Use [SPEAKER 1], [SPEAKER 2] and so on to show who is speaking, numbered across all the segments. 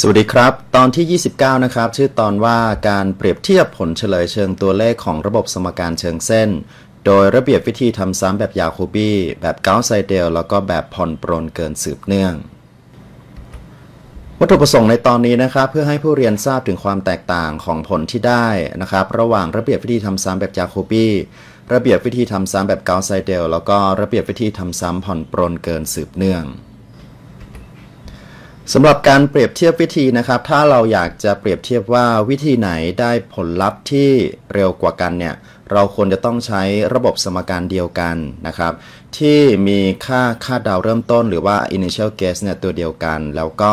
[SPEAKER 1] สวัสดีครับ ตอนที่ 29 นะครับ ชื่อตอนว่าการเปรียบเทียบผลเฉลยเชิงตัวเลขของระบบสมการเชิงเส้น โดยระเบียบวิธีทำซ้ำแบบยาคูบีแบบเกาไซเดลแล้วก็แบบผ่อนปรนเกินสืบเนื่อง วัตถุประสงค์ในตอนนี้นะครับ เพื่อให้ผู้เรียนทราบถึงความแตกต่างของผลที่ได้นะครับ ระหว่างระเบียบวิธีทำซ้ำแบบยาคูบีระเบียบวิธีทำซ้ำแบบเกาไซเดลแล้วก็ระเบียบวิธีทำซ้ำผ่อนปรนเกินสืบเนื่องสำหรับการเปรียบเทียบวิธีนะครับถ้าเราอยากจะเปรียบเทียบว่าวิธีไหนได้ผลลัพธ์ที่เร็วกว่ากันเนี่ย เราควรจะต้องใช้ระบบสมการเดียวกันนะครับที่มีค่าคาดเดาเริ่มต้น หรือว่า initial guess เนี่ยตัวเดียวกัน แล้วก็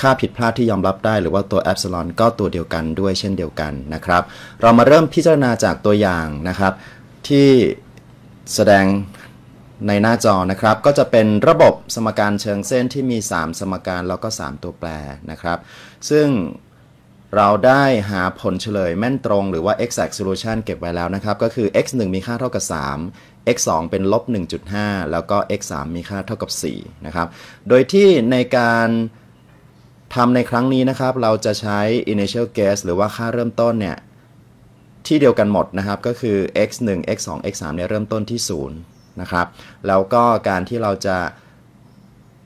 [SPEAKER 1] ค่าผิดพลาดที่ยอมรับได้ หรือว่าตัว epsilon ก็ตัวเดียวกันด้วยเช่นเดียวกันนะครับเรามาเริ่มพิจารณาจากตัวอย่างนะครับที่แสดงในหน้าจอนะครับ ก็จะเป็นระบบสมการเชิงเส้นที่มี 3 สมการแล้วก็ 3 ตัวแปรนะครับ ซึ่งเราได้หาผลเฉลยแม่นตรง หรือว่า exact solution เก็บไว้แล้วนะครับ ก็คือ x 1มีค่าเท่ากับ 3 x 2เป็นลบ 1.5 แล้วก็ x 3มีค่าเท่ากับ 4 นะครับ โดยที่ในการทำในครั้งนี้นะครับ เราจะใช้ initial guess หรือว่าค่าเริ่มต้นเนี่ย ที่เดียวกันหมดนะครับก็คือ x 1 x 2 x 3เนี่ยเริ่มต้นที่0นะครับแล้วก็การที่เราจะ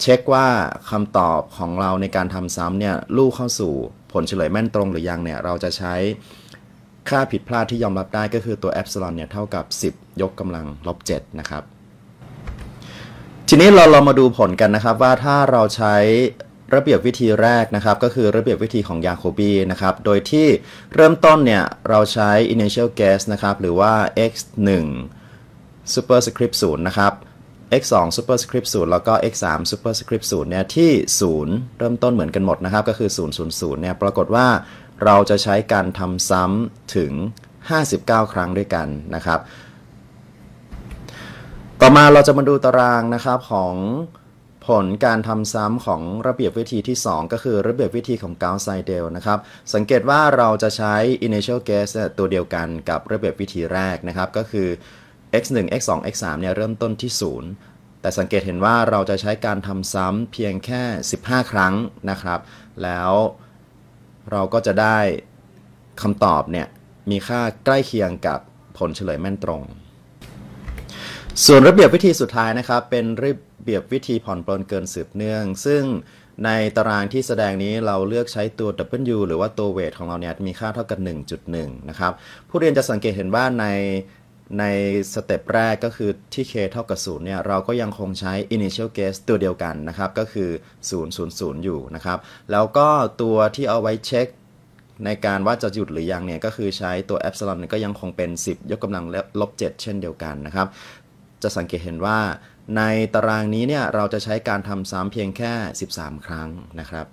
[SPEAKER 1] เช็คว่าคำตอบของเราในการทำซ้ำเนี่ยลูกเข้าสู่ผลเฉลยแม่นตรงหรือยังเนี่ยเราจะใช้ค่าผิดพลาดที่ยอมรับได้ก็คือตัวอซนเนี่ยเท่ากับ 10 ยกกำลังลบ7นะครับทีนี้เราเรามาดูผลกันนะครับ ว่าถ้าเราใช้ระเบียบวิธีแรกนะครับ ก็คือระเบียบวิธีของยาโคบีนะครับโดยที่เริ่มต้นเนี่ยเราใช้ initial guess นะครับหรือว่า x 1 superscript 0นะครับ x 2 superscript 0แล้วก็ x 3 superscript 0เนี่ยที่ 0เริ่มต้นเหมือนกันหมดนะครับ ก็คือ 0 0 0เนี่ยปรากฏว่าเราจะใช้การทำซ้ำถึง 59 ครั้งด้วยกันนะครับ ต่อมาเราจะมาดูตาราง นะครับของผลการทำซ้ำของระเบียบวิธีที่ 2 ก็คือระเบียบวิธีของกาวไซเดลนะครับ สังเกตว่าเราจะใช้ initial guess ตัวเดียวกันกับระเบียบวิธีแรกนะครับก็คือ x 1 x 2 x 3เนี่ยเริ่มต้นที่ 0 แต่สังเกตเห็นว่าเราจะใช้การทำซ้ำเพียงแค่ 15 ครั้งนะครับ แล้วเราก็จะได้คำตอบเนี่ยมีค่าใกล้เคียงกับผลเฉลยแม่นตรง ส่วนระเบียบวิธีสุดท้ายนะครับ เป็นระเบียบวิธีผ่อนปลนเกินสืบเนื่อง ซึ่งในตารางที่แสดงนี้เราเลือกใช้ตัว W หรือว่าตัวเวทของเราเนี่ยมีค่าเท่ากับ 1.1นะครับ ผู้เรียนจะสังเกตเห็นว่าในในสเต็ปแรกก็คือที่ k เท่ากับ 0 เนี่ยเราก็ยังคงใช้ initial guess ตัวเดียวกันนะครับ ก็คือ 000 อยู่นะครับ แล้วก็ตัวที่เอาไว้เช็คในการว่าจะหยุดหรือยังเนี่ย ก็คือใช้ตัว epsilon ก็ยังคงเป็น 10 ยกกำลังลบ 7 เช่นเดียวกันนะครับ จะสังเกตเห็นว่าในตารางนี้เนี่ยเราจะใช้การทำซ้ำเพียงแค่ 13 ครั้งนะครับ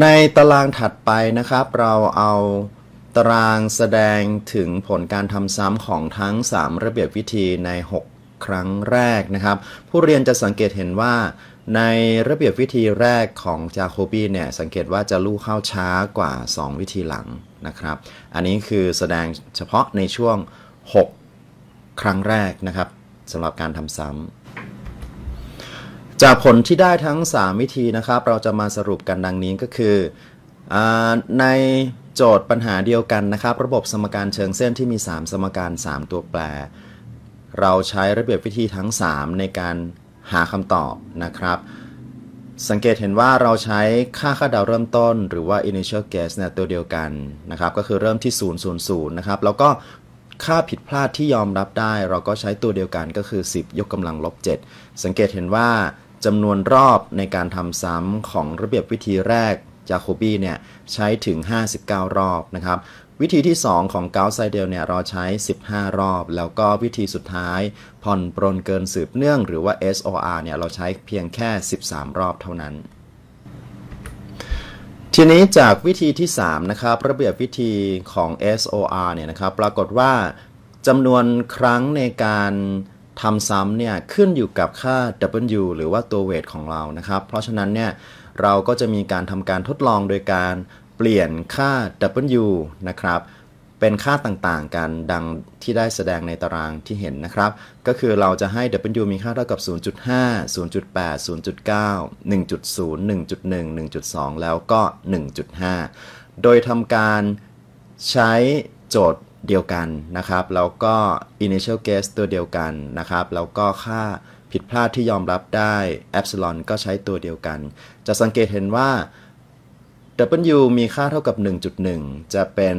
[SPEAKER 1] ในตารางถัดไปนะครับ เราเอาตารางแสดงถึงผลการทำซ้ำของทั้ง 3 ระเบียบวิธีใน 6 ครั้งแรกนะครับ ผู้เรียนจะสังเกตเห็นว่าในระเบียบวิธีแรกของจาโคบีเนี่ยสังเกตว่าจะลู่เข้าช้ากว่า 2 วิธีหลังนะครับ อันนี้คือแสดงเฉพาะในช่วง 6 ครั้งแรกนะครับสำหรับการทำซ้ำจากผลที่ได้ทั้ง 3 วิธีนะครับ เราจะมาสรุปกันดังนี้ก็คืออในโจทย์ปัญหาเดียวกันนะครับ ระบบสมการเชิงเส้นที่มี 3 สมการ 3 ตัวแปร เราใช้ระเบียบวิธีทั้ง 3 ในการหาคำตอบนะครับ สังเกตเห็นว่าเราใช้ค่าคาดเดาเริ่มต้น หรือว่า initial guess เนี่ยตัวเดียวกันนะครับ ก็คือเริ่มที่ 0 0 0นะครับ แล้วก็ค่าผิดพลาดที่ยอมรับได้ เราก็ใช้ตัวเดียวกันก็คือ 10 ยกกำลังลบ7สังเกตเห็นว่าจำนวนรอบในการทำซ้ำของระเบียบวิธีแรกจาโคบีเนี่ยใช้ถึง 59 รอบนะครับ วิธีที่ 2 ของเกาไซเดลเนี่ยเราใช้ 15 รอบ แล้วก็วิธีสุดท้ายผ่อนปรนเกินสืบเนื่อง หรือว่า SOR เนี่ยเราใช้เพียงแค่ 13 รอบเท่านั้น ทีนี้จากวิธีที่3นะครับระเบียบวิธีของ SOR เนี่ยนะครับปรากฏว่าจำนวนครั้งในการทำซ้ำเนี่ยขึ้นอยู่กับค่า W หรือว่าตัวเวทของเรานะครับ เพราะฉะนั้นเนี่ยเราก็จะมีการทำการทดลองโดยการเปลี่ยนค่า W นะครับ เป็นค่าต่าง ๆ กันดังที่ได้แสดงในตารางที่เห็นนะครับ ก็คือเราจะให้ W มีค่าเท่ากับ 0.5 0.8 0.9 1.0 1.1 1.2 แล้วก็ 1.5 โดยทำการใช้โจทย์เดียวกันนะครับ แล้วก็ initial guess ตัวเดียวกันนะครับ แล้วก็ค่าผิดพลาดที่ยอมรับได้ แอปซิลอนก็ใช้ตัวเดียวกัน จะสังเกตเห็นว่า w มีค่าเท่ากับ 1.1 จะเป็น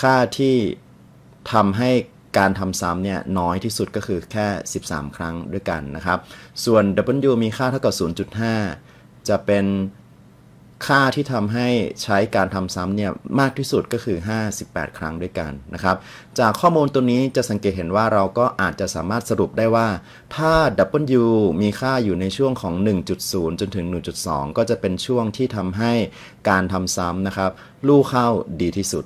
[SPEAKER 1] ค่าที่ทำให้การทำซ้ำเนี่ยน้อยที่สุดก็คือแค่ 13 ครั้งด้วยกันนะครับ ส่วน w มีค่าเท่ากับ 0.5 จะเป็นค่าที่ทำให้ใช้การทำซ้ำเนี่ยมากที่สุดก็คือ 58 ครั้งด้วยกันนะครับ จากข้อมูลตัวนี้จะสังเกตเห็นว่าเราก็อาจจะสามารถสรุปได้ว่า ถ้า W มีค่าอยู่ในช่วงของ 1.0 จนถึง 1.2 ก็จะเป็นช่วงที่ทำให้การทำซ้ำนะครับลู่เข้าดีที่สุด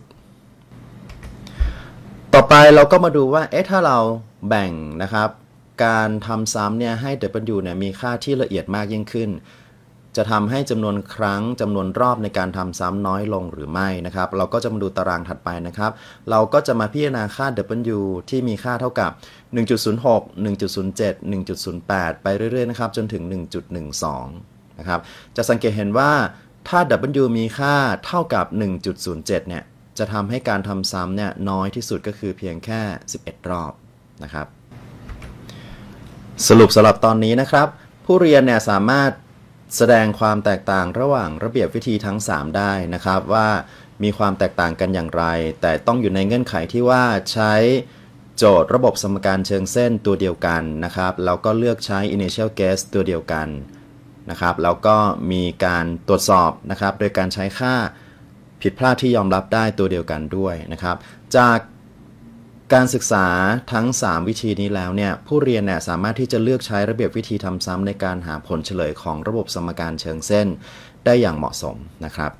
[SPEAKER 1] ต่อไปเราก็มาดูว่าเอ๊ะถ้าเราแบ่งนะครับ การทำซ้ำเนี่ยให้ W เนี่ยมีค่าที่ละเอียดมากยิ่งขึ้นจะทำให้จำนวนครั้งจำนวนรอบในการทำซ้ำน้อยลงหรือไม่นะครับ เราก็จะมาดูตารางถัดไปนะครับ เราก็จะมาพิจารณาค่า W ที่มีค่าเท่ากับ 1.06 1.07 1.08 ไปเรื่อยๆนะครับจนถึง 1.12นะครับจะสังเกตเห็นว่าถ้า W มีค่าเท่ากับ 1.07 เนี่ย จะทำให้การทำซ้ำเนี่ยน้อยที่สุดก็คือเพียงแค่ 11 รอบนะครับ สรุปสำหรับตอนนี้นะครับ ผู้เรียนเนี่ยสามารถแสดงความแตกต่างระหว่างระเบียบวิธีทั้ง 3 ได้นะครับว่ามีความแตกต่างกันอย่างไร แต่ต้องอยู่ในเงื่อนไขที่ว่าใช้โจทย์ระบบสมการเชิงเส้นตัวเดียวกันนะครับ แล้วก็เลือกใช้ initial guess ตัวเดียวกันนะครับ แล้วก็มีการตรวจสอบนะครับโดยการใช้ค่าผิดพลาดที่ยอมรับได้ตัวเดียวกันด้วยนะครับ จากการศึกษาทั้ง 3 วิธีนี้แล้วเนี่ยผู้เรียนเนี่ยสามารถที่จะเลือกใช้ระเบียบวิธีทำซ้ำในการหาผลเฉลยของระบบสมการเชิงเส้น ได้อย่างเหมาะสมนะครับ